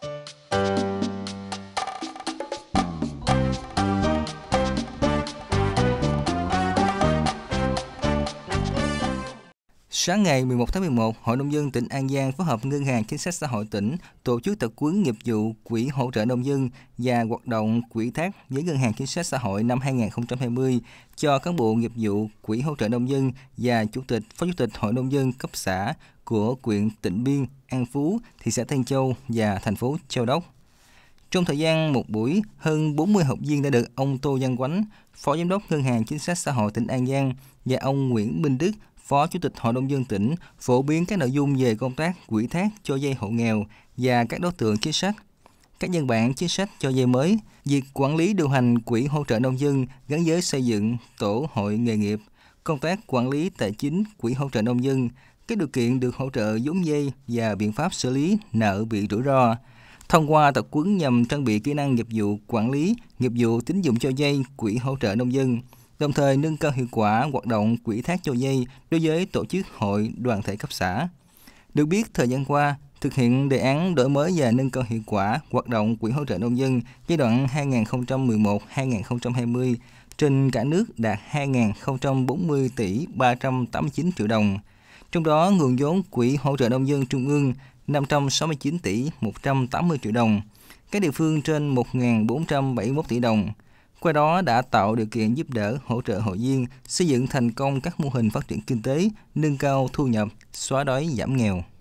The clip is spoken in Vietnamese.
Thank you. Sáng ngày 11 tháng 11, Hội Nông dân tỉnh An Giang phối hợp Ngân hàng Chính sách Xã hội tỉnh tổ chức tập huấn nghiệp vụ Quỹ hỗ trợ nông dân và hoạt động quỹ thác với Ngân hàng Chính sách Xã hội năm 2020 cho cán bộ nghiệp vụ Quỹ hỗ trợ nông dân và Chủ tịch, Phó Chủ tịch Hội Nông dân cấp xã của quyện Tịnh Biên, An Phú, thị xã Thanh Châu và thành phố Châu Đốc. Trong thời gian một buổi, hơn 40 học viên đã được ông Tô Văn Quánh, Phó Giám đốc Ngân hàng Chính sách Xã hội tỉnh An Giang và ông Nguyễn Minh Đức, Phó Chủ tịch Hội đồng dân tỉnh phổ biến các nội dung về công tác quỹ thác cho dây hộ nghèo và các đối tượng chính sách, các nhân bản chính sách cho dây mới, việc quản lý điều hành quỹ hỗ trợ nông dân gắn với xây dựng tổ hội nghề nghiệp, công tác quản lý tài chính quỹ hỗ trợ nông dân, các điều kiện được hỗ trợ vốn dây và biện pháp xử lý nợ bị rủi ro, thông qua tập huấn nhằm trang bị kỹ năng nghiệp vụ quản lý, nghiệp vụ tín dụng cho dây, quỹ hỗ trợ nông dân, đồng thời nâng cao hiệu quả hoạt động quỹ thác cho dây đối với tổ chức hội đoàn thể cấp xã. Được biết, thời gian qua, thực hiện đề án đổi mới và nâng cao hiệu quả hoạt động quỹ hỗ trợ nông dân giai đoạn 2011-2020 trên cả nước đạt 2.040 tỷ 389 triệu đồng, trong đó, nguồn vốn Quỹ hỗ trợ nông dân Trung ương 569 tỷ 180 triệu đồng, các địa phương trên 1.471 tỷ đồng. Qua đó đã tạo điều kiện giúp đỡ, hỗ trợ hội viên xây dựng thành công các mô hình phát triển kinh tế, nâng cao thu nhập, xóa đói, giảm nghèo.